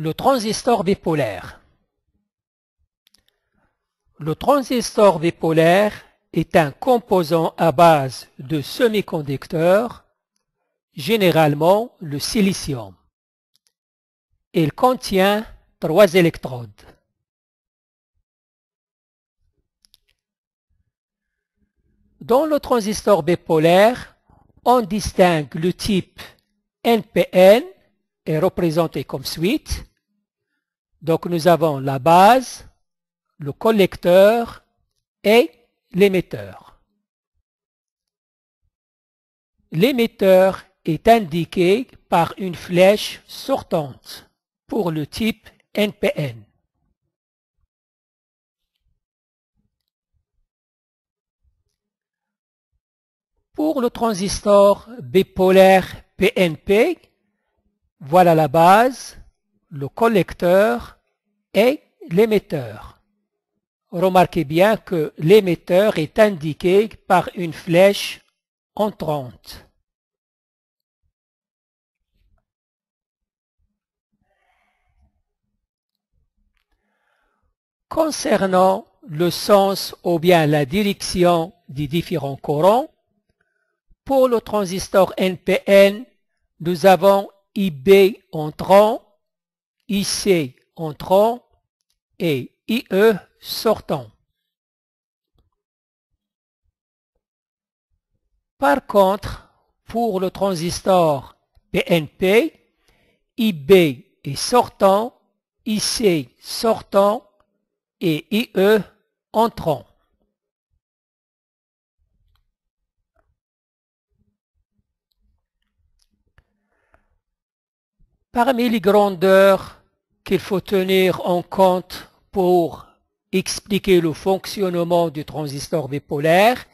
le transistor bipolaire. Le transistor bipolaire est un composant à base de semi-conducteurs, généralement le silicium. Il contient trois électrodes. Dans le transistor bipolaire, on distingue le type NPN et représenté comme suite, donc nous avons la base, le collecteur et l'émetteur. L'émetteur est indiqué par une flèche sortante pour le type NPN. Pour le transistor bipolaire PNP, voilà la base, le collecteur et l'émetteur. Remarquez bien que l'émetteur est indiqué par une flèche entrante. Concernant le sens ou bien la direction des différents courants, pour le transistor NPN, nous avons IB entrant IC entrant et IE sortant. Par contre, pour le transistor PNP, IB est sortant, IC sortant et IE entrant. Parmi les grandeurs qu'il faut tenir en compte pour expliquer le fonctionnement du transistor bipolaire,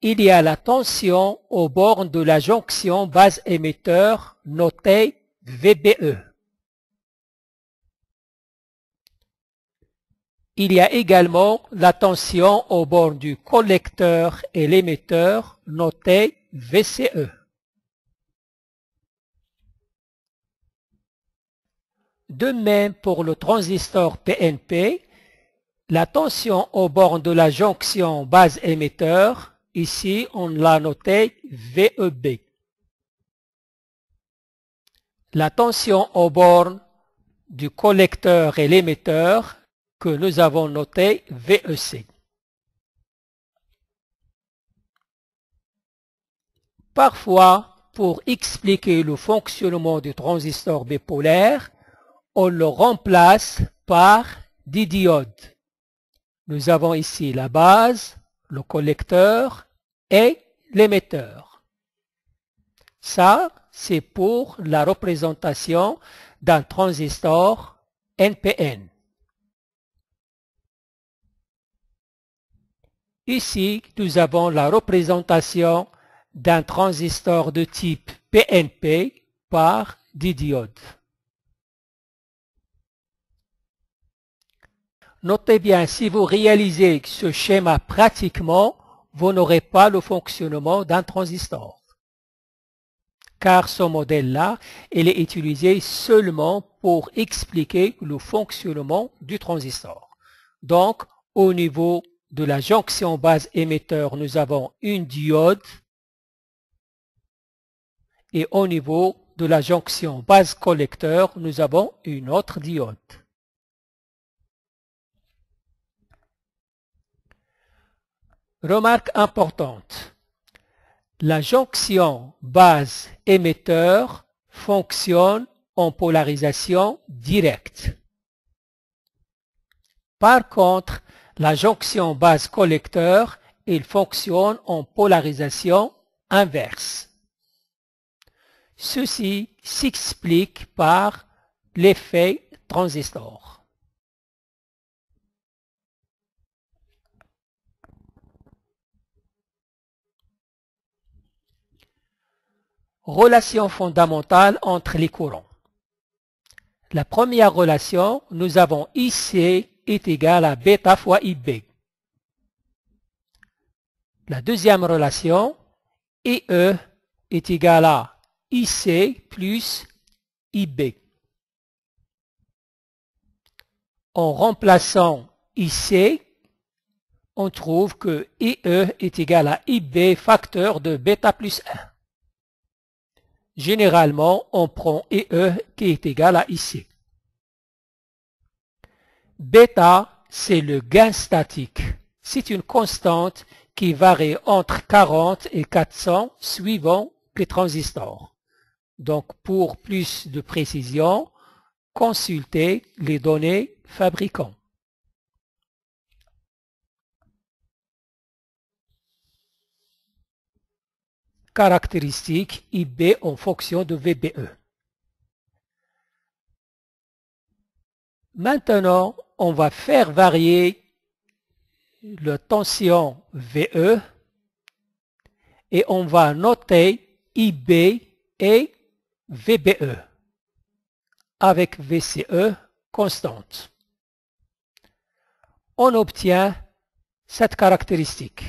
il y a la tension au bord de la jonction base-émetteur notée VBE. Il y a également la tension au bornes du collecteur et l'émetteur notée VCE. De même pour le transistor PNP, la tension aux bornes de la jonction base-émetteur, ici on l'a noté VEB. La tension aux bornes du collecteur et l'émetteur que nous avons noté VEC. Parfois, pour expliquer le fonctionnement du transistor bipolaire, on le remplace par des diodes. Nous avons ici la base, le collecteur et l'émetteur. Ça, c'est pour la représentation d'un transistor NPN. Ici, nous avons la représentation d'un transistor de type PNP par des diodes. Notez bien, si vous réalisez ce schéma pratiquement, vous n'aurez pas le fonctionnement d'un transistor. Car ce modèle-là, il est utilisé seulement pour expliquer le fonctionnement du transistor. Donc, au niveau de la jonction base émetteur, nous avons une diode. Et au niveau de la jonction base collecteur, nous avons une autre diode. Remarque importante. La jonction base-émetteur fonctionne en polarisation directe. Par contre, la jonction base-collecteur, il fonctionne en polarisation inverse. Ceci s'explique par l'effet transistor. relation fondamentale entre les courants. La première relation, nous avons IC est égal à bêta fois IB. La deuxième relation, IE est égal à IC plus IB. En remplaçant IC, on trouve que IE est égal à IB facteur de bêta plus 1. Généralement, on prend EE qui est égal à ici. Bêta, c'est le gain statique. C'est une constante qui varie entre 40 et 400 suivant les transistors. Donc, pour plus de précision, consultez les données fabricants. caractéristique IB en fonction de VBE. Maintenant, on va faire varier la tension VE et on va noter IB et VBE avec VCE constante. On obtient cette caractéristique.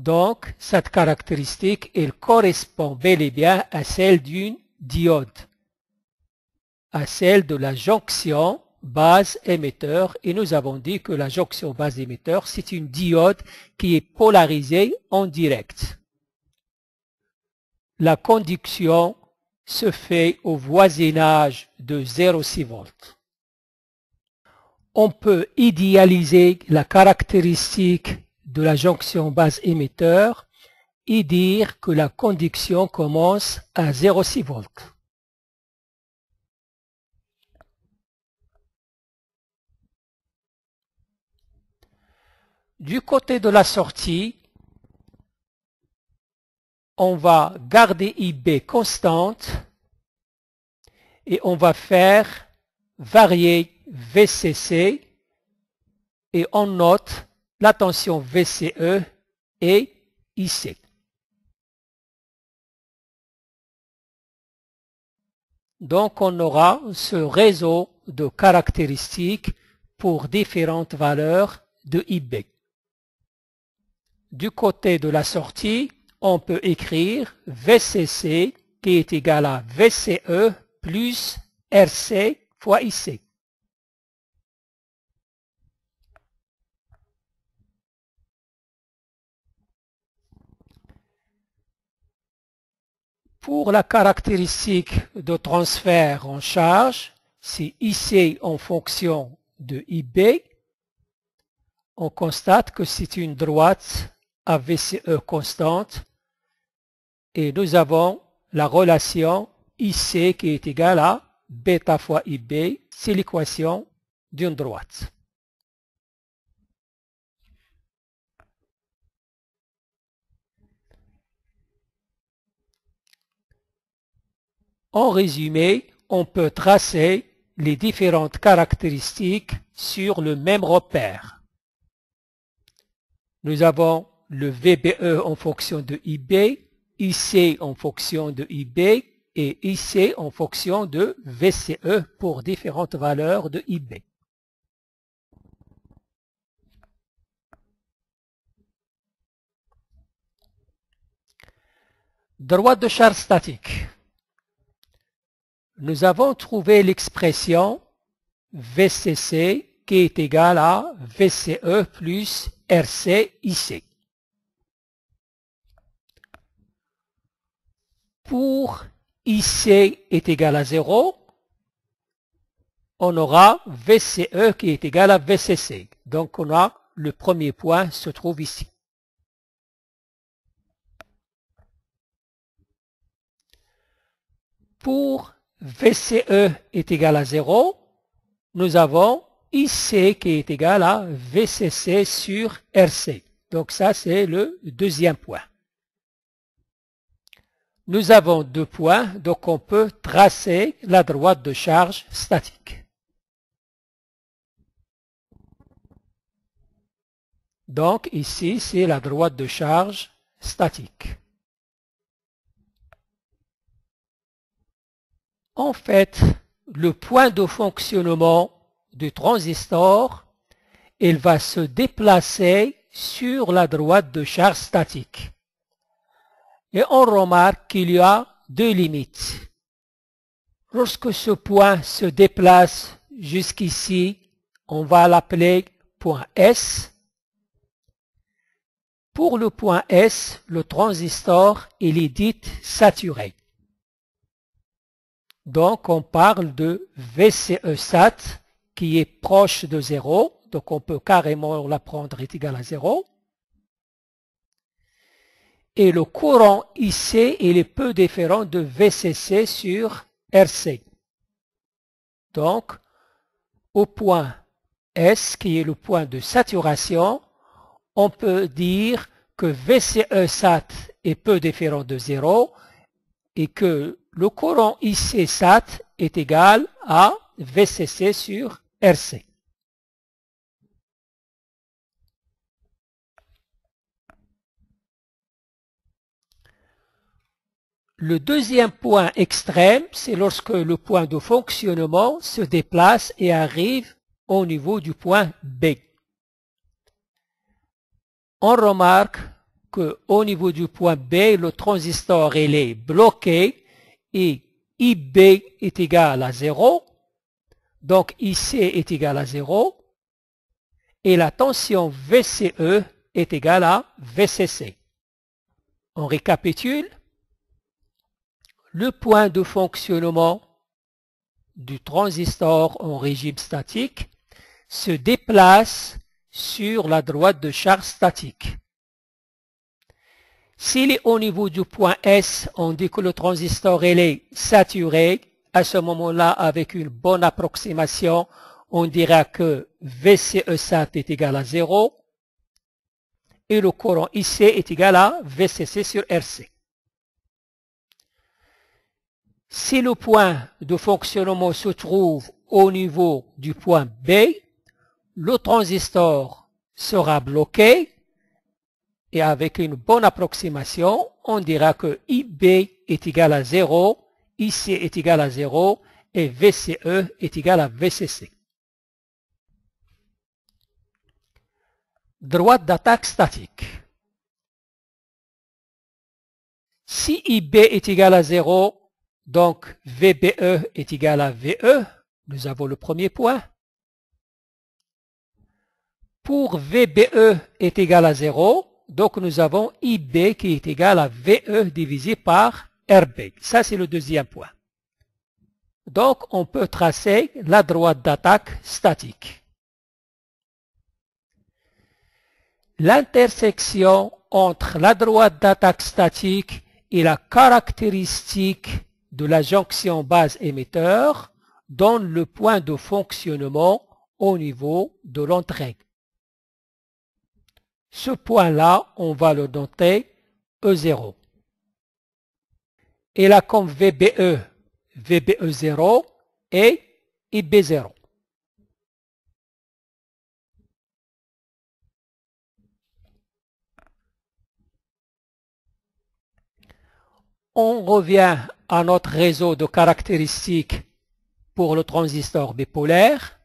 Donc, cette caractéristique, elle correspond bel et bien à celle d'une diode, à celle de la jonction base-émetteur. Et nous avons dit que la jonction base-émetteur, c'est une diode qui est polarisée en direct. La conduction se fait au voisinage de 0,6 volts. On peut idéaliser la caractéristique de la jonction base émetteur et dire que la conduction commence à 0,6 volts. Du côté de la sortie, on va garder IB constante et on va faire varier VCC et on note la tension VCE est IC. Donc on aura ce réseau de caractéristiques pour différentes valeurs de IB. Du côté de la sortie, on peut écrire VCC qui est égal à VCE plus RC fois IC. Pour la caractéristique de transfert en charge, c'est IC en fonction de IB. On constate que c'est une droite à VCE constante et nous avons la relation IC qui est égale à bêta fois IB, c'est l'équation d'une droite. En résumé, on peut tracer les différentes caractéristiques sur le même repère. Nous avons le VBE en fonction de IB, IC en fonction de IB et IC en fonction de VCE pour différentes valeurs de IB. Droite de charge statique nous avons trouvé l'expression VCC qui est égale à VCE plus RCIC. Pour IC est égal à 0, on aura VCE qui est égal à VCC. E e Donc on a le premier point se trouve ici. Pour VCE est égal à 0, nous avons IC qui est égal à VCC sur RC. Donc ça, c'est le deuxième point. Nous avons deux points, donc on peut tracer la droite de charge statique. Donc ici, c'est la droite de charge statique. En fait, le point de fonctionnement du transistor, il va se déplacer sur la droite de charge statique. Et on remarque qu'il y a deux limites. Lorsque ce point se déplace jusqu'ici, on va l'appeler point S. Pour le point S, le transistor, il est dit saturé. Donc on parle de VCEsat qui est proche de 0, donc on peut carrément la prendre est égal à 0. Et le courant IC, il est peu différent de VCC sur RC. Donc, au point S, qui est le point de saturation, on peut dire que VCEsat est peu différent de 0 et que le courant ICSAT est égal à VCC sur RC. Le deuxième point extrême, c'est lorsque le point de fonctionnement se déplace et arrive au niveau du point B. On remarque qu'au niveau du point B, le transistor est bloqué et IB est égal à 0, donc IC est égal à 0, et la tension VCE est égale à VCC. On récapitule. Le point de fonctionnement du transistor en régime statique se déplace sur la droite de charge statique. S'il est au niveau du point S, on dit que le transistor est saturé. À ce moment-là, avec une bonne approximation, on dira que VCESAT est égal à 0 et le courant IC est égal à VCC sur RC. Si le point de fonctionnement se trouve au niveau du point B, le transistor sera bloqué et avec une bonne approximation, on dira que IB est égal à 0, IC est égal à 0 et VCE est égal à VCC. Droite d'attaque statique. Si IB est égal à 0, donc VBE est égal à VE, nous avons le premier point. Pour VBE est égal à 0, donc nous avons IB qui est égal à VE divisé par RB. Ça, c'est le deuxième point. Donc, on peut tracer la droite d'attaque statique. L'intersection entre la droite d'attaque statique et la caractéristique de la jonction base-émetteur donne le point de fonctionnement au niveau de l'entrée. Ce point-là, on va le noter E0. Et la comme VBE, VBE0 et IB0. On revient à notre réseau de caractéristiques pour le transistor bipolaire.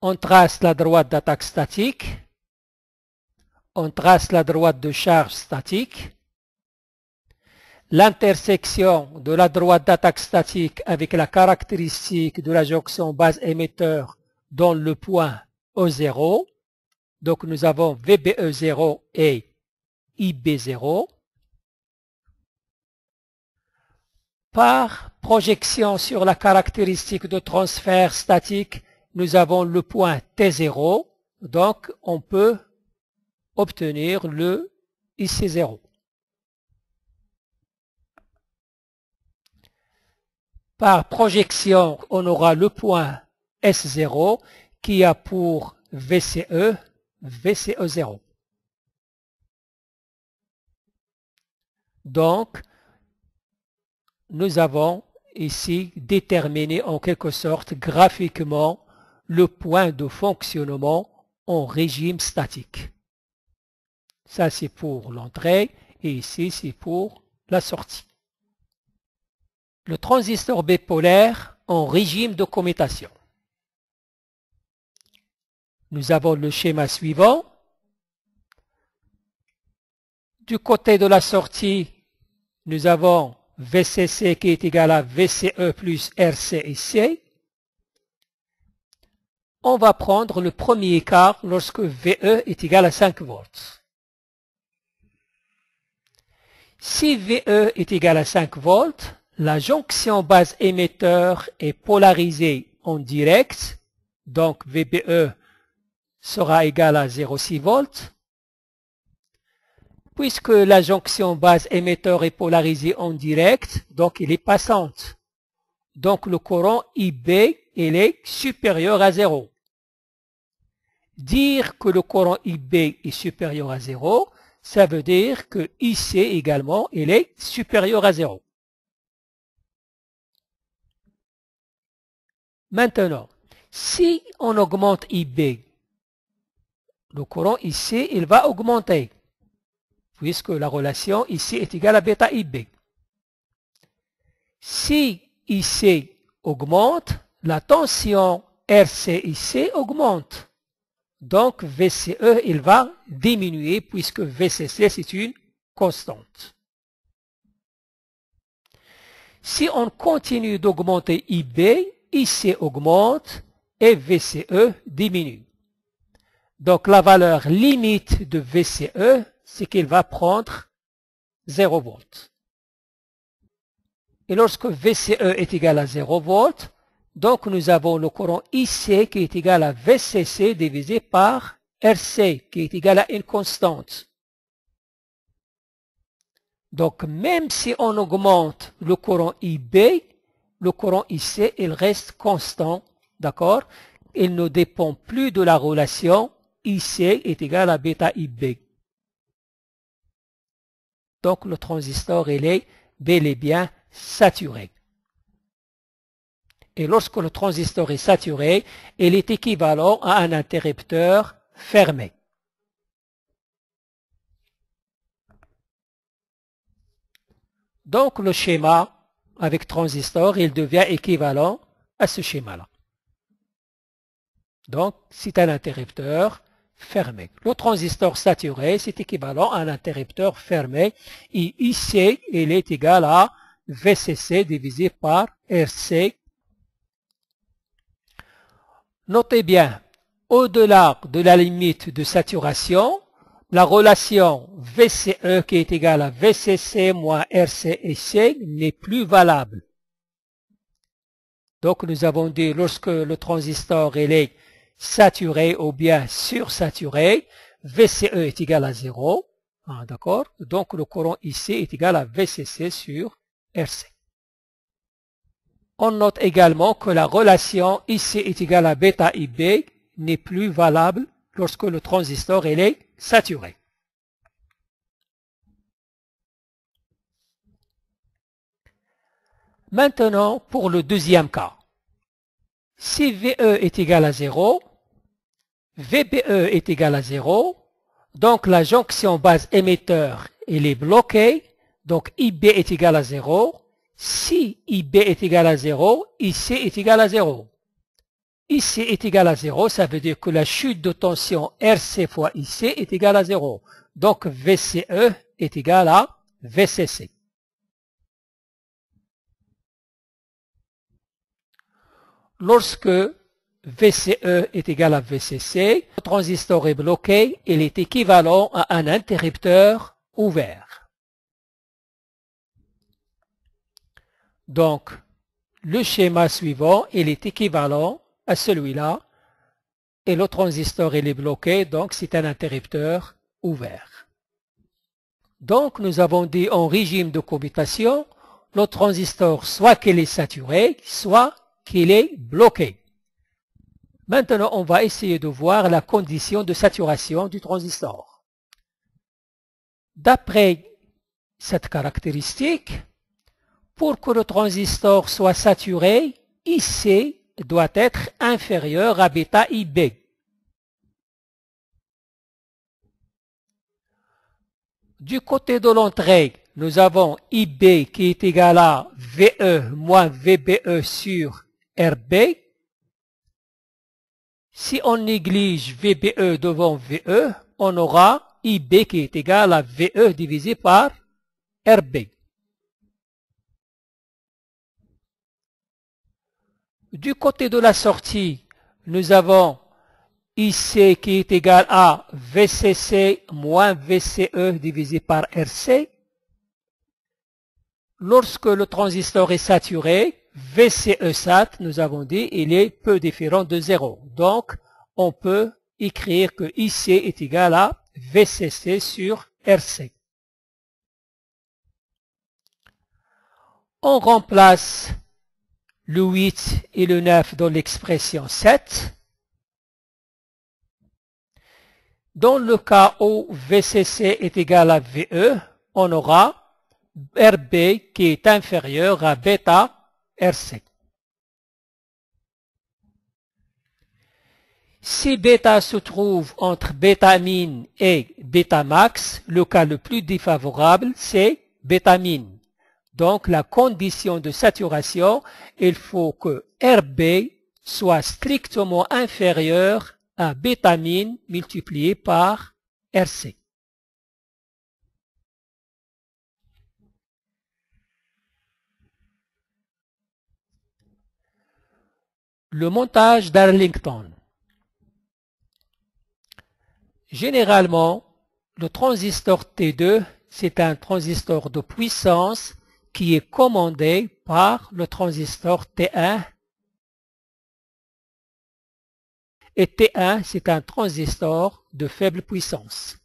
On trace la droite d'attaque statique on trace la droite de charge statique. L'intersection de la droite d'attaque statique avec la caractéristique de la jonction base-émetteur dans le point E0. Donc nous avons VBE0 et IB0. Par projection sur la caractéristique de transfert statique, nous avons le point T0. Donc on peut obtenir le IC0. Par projection, on aura le point S0 qui a pour VCE, VCE0. Donc, nous avons ici déterminé en quelque sorte graphiquement le point de fonctionnement en régime statique. Ça, c'est pour l'entrée et ici, c'est pour la sortie. Le transistor bipolaire en régime de commutation. Nous avons le schéma suivant. Du côté de la sortie, nous avons VCC qui est égal à VCE plus RCIC. On va prendre le premier écart lorsque VE est égal à 5 volts. Si VE est égal à 5 volts, la jonction base émetteur est polarisée en direct, donc VBE sera égal à 0,6 volts. Puisque la jonction base émetteur est polarisée en direct, donc elle est passante. Donc le courant IB, est supérieur à 0. Dire que le courant IB est supérieur à 0, ça veut dire que IC également, il est supérieur à 0. Maintenant, si on augmente IB, le courant IC il va augmenter, puisque la relation IC est égale à bêta IB. Si IC augmente, la tension RCIC augmente. Donc VCE, il va diminuer puisque VCC, c'est une constante. Si on continue d'augmenter IB, IC augmente et VCE diminue. Donc la valeur limite de VCE, c'est qu'il va prendre 0 volts. Et lorsque VCE est égal à 0 volts, donc nous avons le courant IC qui est égal à VCC divisé par RC qui est égal à une constante. Donc même si on augmente le courant IB, le courant IC, il reste constant, d'accord Il ne dépend plus de la relation IC est égal à bêta IB. Donc le transistor, il est bel et bien saturé. Et lorsque le transistor est saturé, il est équivalent à un interrupteur fermé. Donc le schéma avec transistor, il devient équivalent à ce schéma-là. Donc c'est un interrupteur fermé. Le transistor saturé, c'est équivalent à un interrupteur fermé. Et ici, il est égal à VCC divisé par RC Notez bien, au-delà de la limite de saturation, la relation VCE qui est égale à VCC moins RCEC n'est plus valable. Donc nous avons dit lorsque le transistor est saturé ou bien sursaturé, VCE est égal à 0. Ah, d'accord Donc le courant ici est égal à VCC sur RC on note également que la relation IC est égale à bêta IB n'est plus valable lorsque le transistor est saturé. Maintenant, pour le deuxième cas. Si VE est égal à 0, VBE est égal à 0, donc la jonction base émetteur, est bloquée, donc IB est égal à 0, si IB est égal à 0, IC est égal à 0. IC est égal à 0, ça veut dire que la chute de tension RC fois IC est égale à 0. Donc VCE est égal à VCC. Lorsque VCE est égal à VCC, le transistor est bloqué, il est équivalent à un interrupteur ouvert. Donc, le schéma suivant, il est équivalent à celui-là et le transistor il est bloqué, donc c'est un interrupteur ouvert. Donc, nous avons dit en régime de commutation, le transistor soit qu'il est saturé, soit qu'il est bloqué. Maintenant, on va essayer de voir la condition de saturation du transistor. D'après cette caractéristique, pour que le transistor soit saturé, IC doit être inférieur à bêta IB. Du côté de l'entrée, nous avons IB qui est égal à VE moins VBE sur RB. Si on néglige VBE devant VE, on aura IB qui est égal à VE divisé par RB. Du côté de la sortie, nous avons IC qui est égal à VCC moins VCE divisé par RC. Lorsque le transistor est saturé, VCE sat, nous avons dit, il est peu différent de 0. Donc, on peut écrire que IC est égal à VCC sur RC. On remplace le 8 et le 9 dans l'expression 7. Dans le cas où VCC est égal à VE, on aura RB qui est inférieur à bêta RC. Si β se trouve entre min et beta max, le cas le plus défavorable, c'est min. Donc la condition de saturation, il faut que RB soit strictement inférieur à bétamine multiplié par RC. Le montage d'Arlington. Généralement, le transistor T2, c'est un transistor de puissance qui est commandé par le transistor T1. Et T1, c'est un transistor de faible puissance.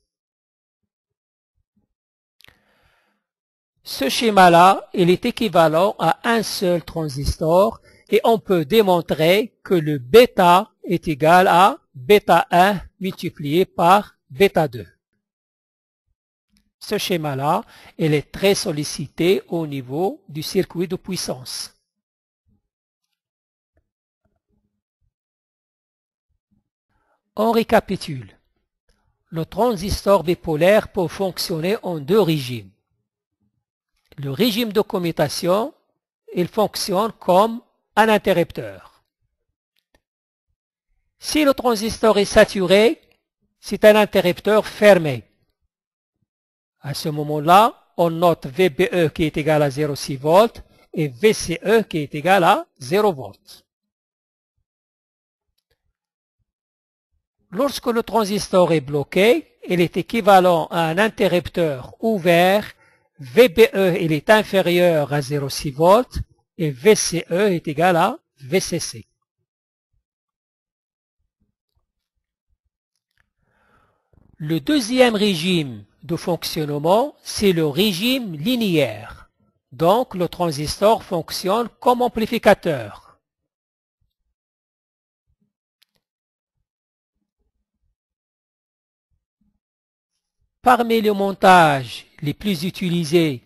Ce schéma-là, il est équivalent à un seul transistor et on peut démontrer que le bêta est égal à bêta 1 multiplié par bêta 2. Ce schéma-là, il est très sollicité au niveau du circuit de puissance. On récapitule. Le transistor bipolaire peut fonctionner en deux régimes. Le régime de commutation, il fonctionne comme un interrupteur. Si le transistor est saturé, c'est un interrupteur fermé. À ce moment-là, on note VBE qui est égal à 0,6 volts et VCE qui est égal à 0 volts. Lorsque le transistor est bloqué, il est équivalent à un interrupteur ouvert. VBE est inférieur à 0,6 volts et VCE est égal à VCC. Le deuxième régime de fonctionnement, c'est le régime linéaire. Donc le transistor fonctionne comme amplificateur. Parmi les montages les plus utilisés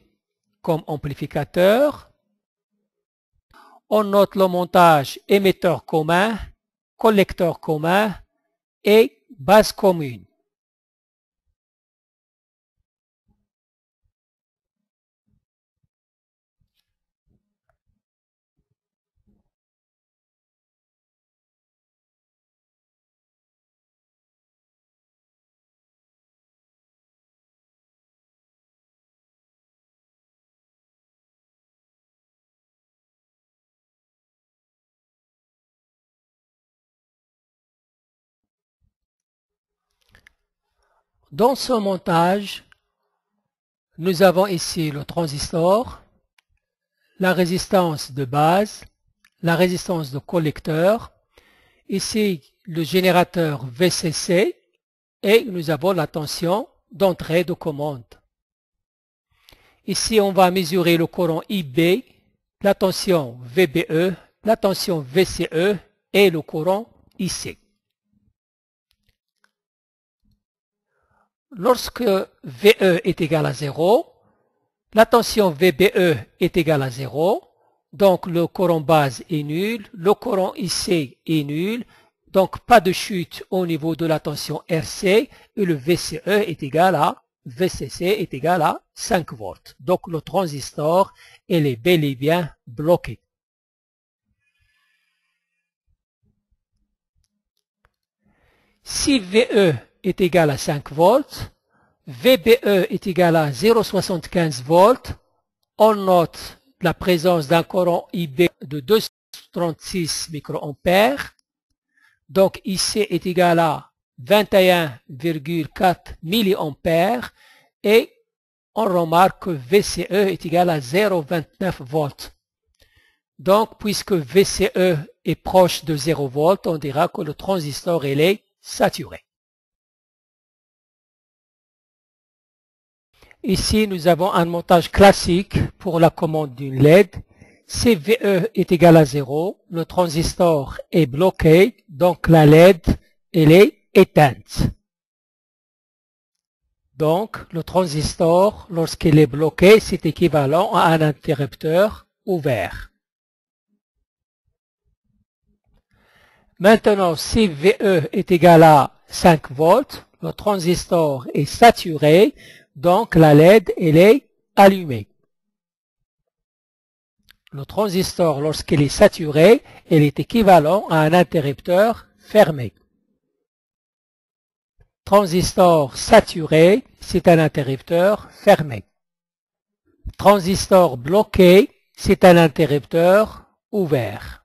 comme amplificateur, on note le montage émetteur commun, collecteur commun et base commune. Dans ce montage, nous avons ici le transistor, la résistance de base, la résistance de collecteur, ici le générateur VCC et nous avons la tension d'entrée de commande. Ici, on va mesurer le courant IB, la tension VBE, la tension VCE et le courant IC. lorsque VE est égal à 0, la tension VBE est égale à 0, donc le courant base est nul, le courant IC est nul, donc pas de chute au niveau de la tension RC, et le VCE est égal à VCC est égal à 5 volts. Donc le transistor, est bel et bien bloqué. Si VE est égal à 5 volts, VBE est égal à 0,75 volts, on note la présence d'un courant IB de 236 microampères, donc IC est égal à 21,4 milliampères et on remarque que VCE est égal à 0,29 volts. Donc, puisque VCE est proche de 0 volts, on dira que le transistor, est saturé. Ici, nous avons un montage classique pour la commande d'une LED. Si VE est égal à 0, le transistor est bloqué, donc la LED, elle est éteinte. Donc, le transistor, lorsqu'il est bloqué, c'est équivalent à un interrupteur ouvert. Maintenant, si VE est égal à 5 volts, le transistor est saturé, donc la LED, elle est allumée. Le transistor, lorsqu'il est saturé, elle est équivalent à un interrupteur fermé. Transistor saturé, c'est un interrupteur fermé. Transistor bloqué, c'est un interrupteur ouvert.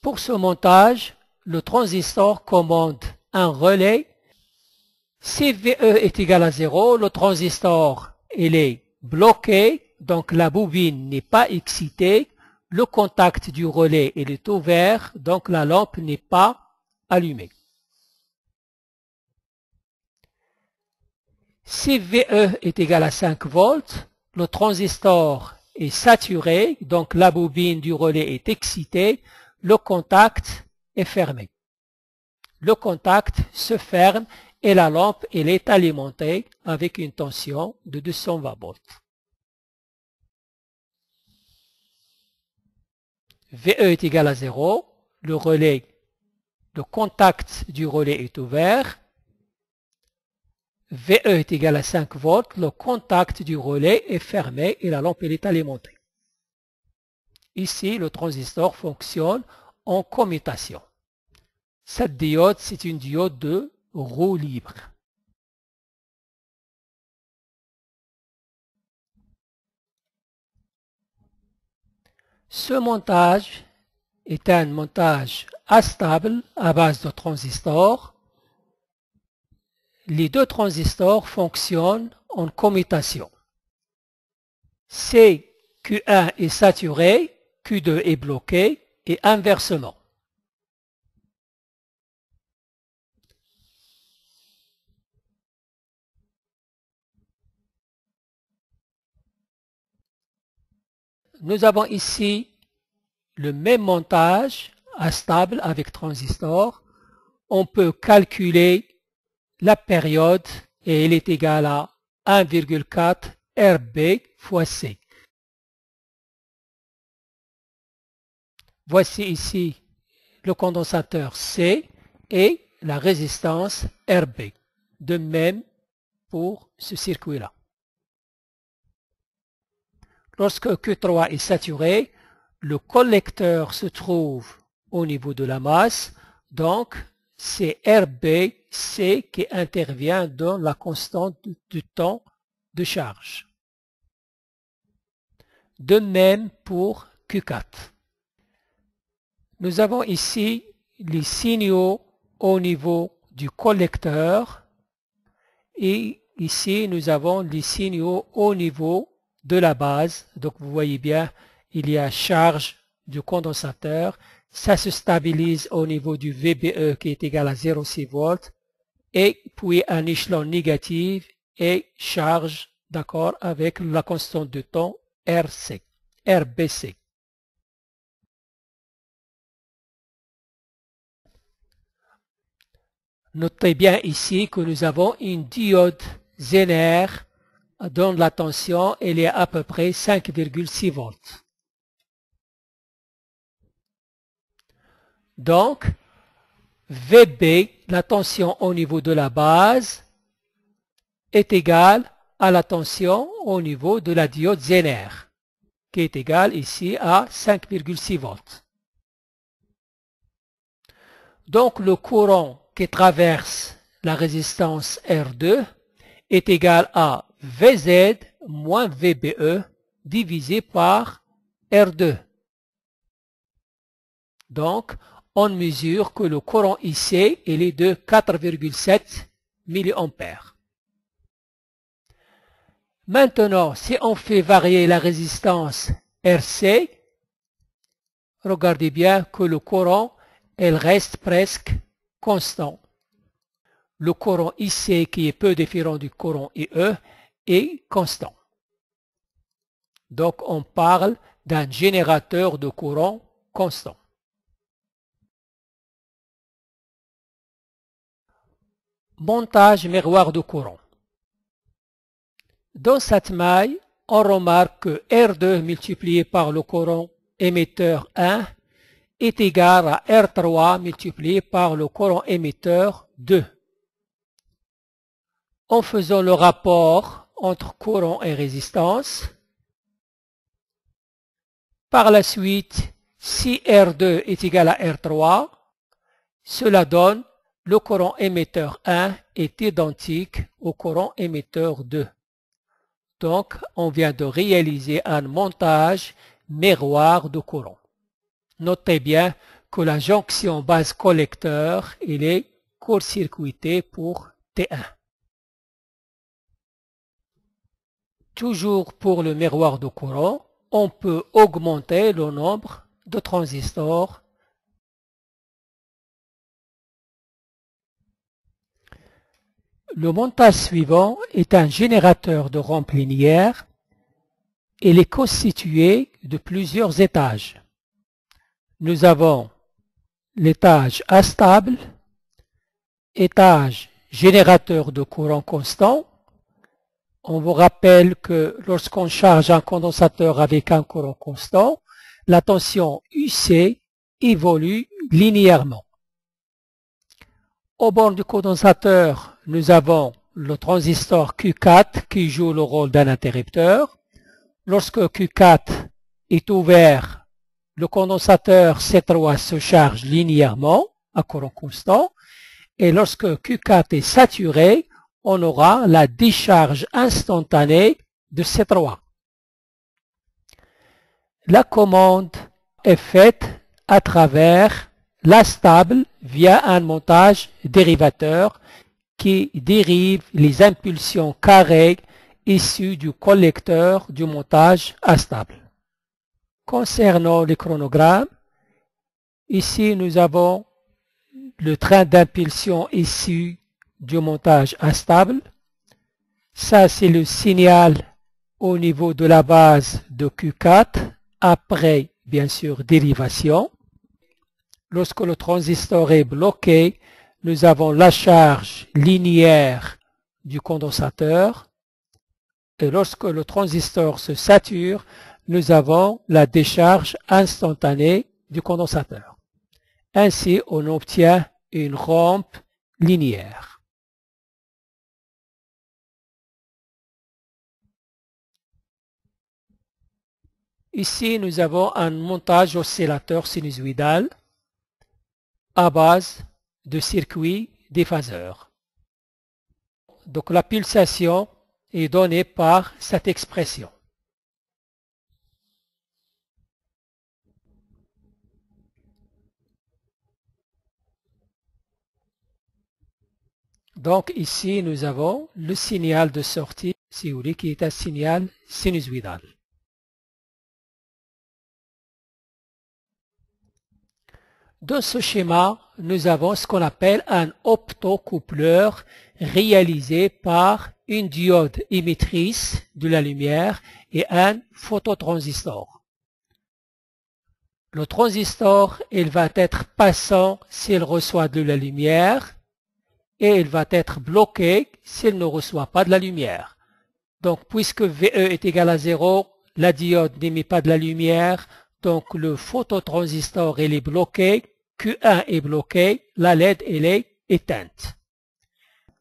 Pour ce montage, le transistor commande un relais. CVE est égal à 0, le transistor est bloqué, donc la bobine n'est pas excitée, le contact du relais est ouvert, donc la lampe n'est pas allumée. CVE est égal à 5 volts, le transistor est saturé, donc la bobine du relais est excitée, le contact est fermé le contact se ferme et la lampe est alimentée avec une tension de 220 volts. VE est égal à 0, le relais, le contact du relais est ouvert. VE est égal à 5 volts, le contact du relais est fermé et la lampe est alimentée. Ici, le transistor fonctionne en commutation. Cette diode, c'est une diode de roue libre. Ce montage est un montage instable à base de transistors. Les deux transistors fonctionnent en commutation. cq 1 est saturé, Q2 est bloqué et inversement. nous avons ici le même montage à stable avec transistor. On peut calculer la période et elle est égale à 1,4 RB fois C. Voici ici le condensateur C et la résistance RB. De même pour ce circuit-là. Lorsque Q3 est saturé, le collecteur se trouve au niveau de la masse, donc c'est RBC qui intervient dans la constante du temps de charge. De même pour Q4. Nous avons ici les signaux au niveau du collecteur et ici nous avons les signaux au niveau de la base. Donc vous voyez bien, il y a charge du condensateur. Ça se stabilise au niveau du VBE qui est égal à 0,6 volts. Et puis un échelon négatif et charge d'accord avec la constante de temps RC, RBC. Notez bien ici que nous avons une diode Zener donne la tension, elle est à peu près 5,6 volts. Donc, VB, la tension au niveau de la base, est égale à la tension au niveau de la diode Zener, qui est égale ici à 5,6 volts. Donc, le courant qui traverse la résistance R2 est égal à VZ moins VBE divisé par R2. Donc, on mesure que le courant IC est de 4,7 mA. Maintenant, si on fait varier la résistance RC, regardez bien que le courant elle reste presque constant. Le courant IC qui est peu différent du courant IE constant. Donc on parle d'un générateur de courant constant. Montage miroir de courant. Dans cette maille, on remarque que R2 multiplié par le courant émetteur 1 est égal à R3 multiplié par le courant émetteur 2. En faisant le rapport, entre courant et résistance. Par la suite, si R2 est égal à R3, cela donne le courant émetteur 1 est identique au courant émetteur 2. Donc, on vient de réaliser un montage miroir de courant. Notez bien que la jonction base collecteur, il est court-circuitée pour T1. Toujours pour le miroir de courant, on peut augmenter le nombre de transistors. Le montage suivant est un générateur de rampe linéaire. Il est constitué de plusieurs étages. Nous avons l'étage instable, étage générateur de courant constant, on vous rappelle que lorsqu'on charge un condensateur avec un courant constant, la tension UC évolue linéairement. Au bord du condensateur, nous avons le transistor Q4 qui joue le rôle d'un interrupteur. Lorsque Q4 est ouvert, le condensateur C3 se charge linéairement à courant constant. Et lorsque Q4 est saturé, on aura la décharge instantanée de C3. La commande est faite à travers la stable via un montage dérivateur qui dérive les impulsions carrées issues du collecteur du montage instable. Concernant les chronogrammes, ici nous avons le train d'impulsion issu du montage instable. Ça, c'est le signal au niveau de la base de Q4 après, bien sûr, dérivation. Lorsque le transistor est bloqué, nous avons la charge linéaire du condensateur. Et lorsque le transistor se sature, nous avons la décharge instantanée du condensateur. Ainsi, on obtient une rampe linéaire. Ici, nous avons un montage oscillateur sinusoïdal à base de circuits déphaseurs. Donc la pulsation est donnée par cette expression. Donc ici, nous avons le signal de sortie, si vous qui est un signal sinusoidal. Dans ce schéma, nous avons ce qu'on appelle un optocoupleur réalisé par une diode émettrice de la lumière et un phototransistor. Le transistor, il va être passant s'il reçoit de la lumière et il va être bloqué s'il ne reçoit pas de la lumière. Donc, puisque VE est égal à 0, la diode n'émet pas de la lumière, donc le phototransistor il est bloqué Q1 est bloqué, la LED est éteinte.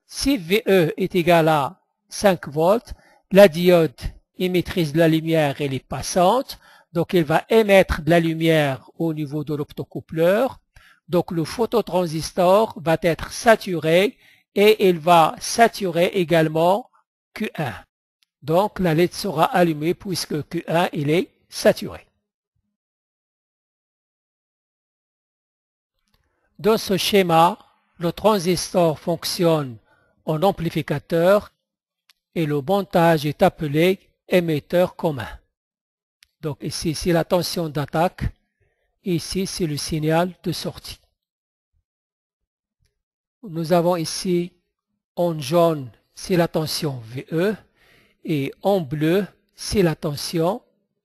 Si VE est égal à 5 volts, la diode émettrice de la lumière, elle est passante, donc elle va émettre de la lumière au niveau de l'optocoupleur. Donc le phototransistor va être saturé et il va saturer également Q1. Donc la LED sera allumée puisque Q1 il est saturé. Dans ce schéma, le transistor fonctionne en amplificateur et le montage est appelé émetteur commun. Donc ici, c'est la tension d'attaque. Ici, c'est le signal de sortie. Nous avons ici en jaune, c'est la tension VE et en bleu, c'est la tension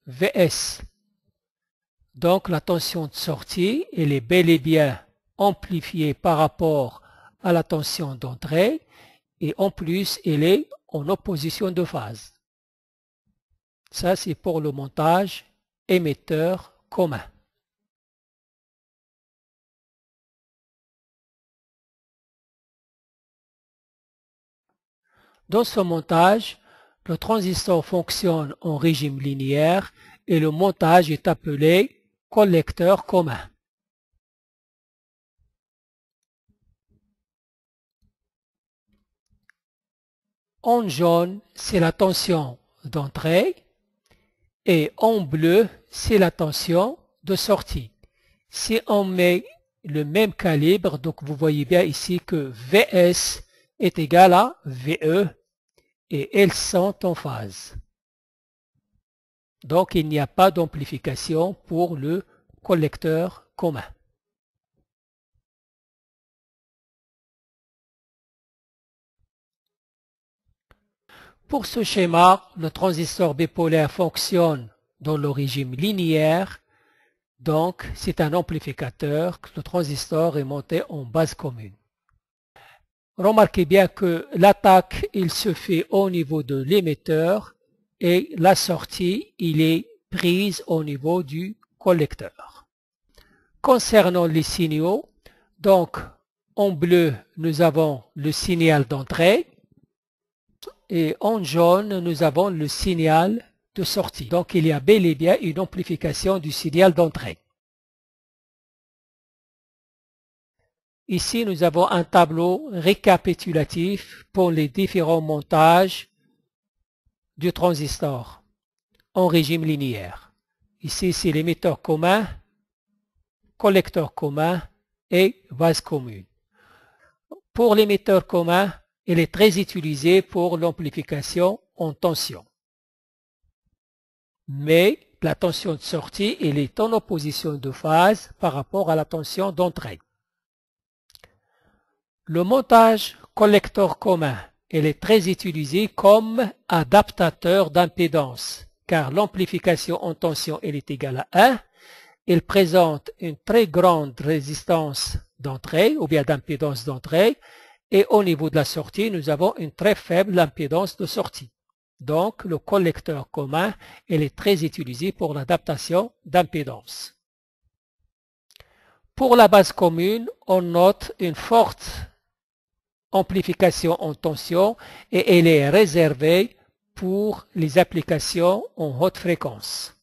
VS. Donc la tension de sortie, elle est bel et bien amplifiée par rapport à la tension d'entrée et en plus elle est en opposition de phase. Ça c'est pour le montage émetteur commun. Dans ce montage, le transistor fonctionne en régime linéaire et le montage est appelé collecteur commun. En jaune, c'est la tension d'entrée et en bleu, c'est la tension de sortie. Si on met le même calibre, donc vous voyez bien ici que VS est égal à VE et elles sont en phase. Donc il n'y a pas d'amplification pour le collecteur commun. Pour ce schéma, le transistor bipolaire fonctionne dans le régime linéaire, donc c'est un amplificateur, le transistor est monté en base commune. Remarquez bien que l'attaque, il se fait au niveau de l'émetteur et la sortie, il est prise au niveau du collecteur. Concernant les signaux, donc en bleu, nous avons le signal d'entrée, et en jaune, nous avons le signal de sortie. Donc, il y a bel et bien une amplification du signal d'entrée. Ici, nous avons un tableau récapitulatif pour les différents montages du transistor en régime linéaire. Ici, c'est l'émetteur commun, collecteur commun et vase commune. Pour l'émetteur commun, il est très utilisé pour l'amplification en tension. Mais la tension de sortie, elle est en opposition de phase par rapport à la tension d'entrée. Le montage collecteur commun, il est très utilisé comme adaptateur d'impédance, car l'amplification en tension, elle est égale à 1. Il présente une très grande résistance d'entrée, ou bien d'impédance d'entrée, et au niveau de la sortie, nous avons une très faible impédance de sortie. Donc, le collecteur commun, est très utilisé pour l'adaptation d'impédance. Pour la base commune, on note une forte amplification en tension et elle est réservée pour les applications en haute fréquence.